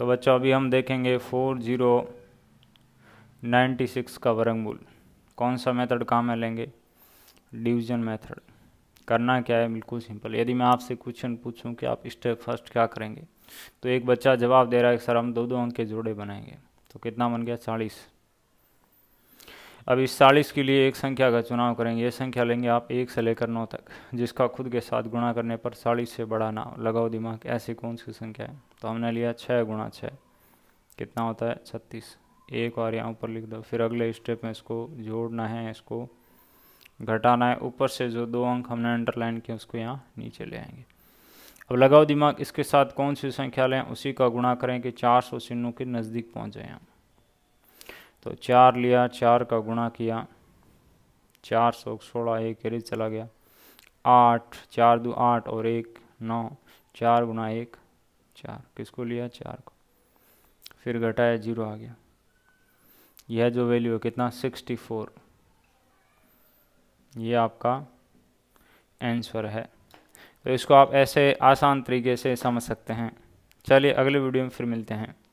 तो बच्चों अभी हम देखेंगे फोर जीरो नाइन्टी सिक्स का वरंगुल कौन सा मेथड काम में लेंगे डिवीजन मेथड करना क्या है बिल्कुल सिंपल यदि मैं आपसे क्वेश्चन पूछूं कि आप स्टेप फर्स्ट क्या करेंगे तो एक बच्चा जवाब दे रहा है सर हम दो दो अंक के जोड़े बनाएंगे तो कितना बन गया चालीस अब इस चालीस के लिए एक संख्या का चुनाव करेंगे ये संख्या लेंगे आप एक से लेकर नौ तक जिसका खुद के साथ गुणा करने पर चालीस से बड़ा ना लगाओ दिमाग ऐसी कौन सी संख्या है तो हमने लिया छः गुणा छः कितना होता है छत्तीस एक और यहाँ ऊपर लिख दो फिर अगले स्टेप में इसको जोड़ना है इसको घटाना है ऊपर से जो दो अंक हमने अंडरलाइन किए उसको यहाँ नीचे ले आएंगे अब लगाओ दिमाग इसके साथ कौन सी संख्या लें उसी का गुणा करें कि चार सौ के नज़दीक पहुँच जाए यहाँ तो चार लिया चार का गुणा किया चार सौ सोलह एक कैरी चला गया आठ चार दो आठ और एक नौ चार गुना एक चार किसको लिया चार को फिर घटाया जीरो आ गया यह जो वैल्यू है कितना सिक्सटी फोर ये आपका आंसर है तो इसको आप ऐसे आसान तरीके से समझ सकते हैं चलिए अगले वीडियो में फिर मिलते हैं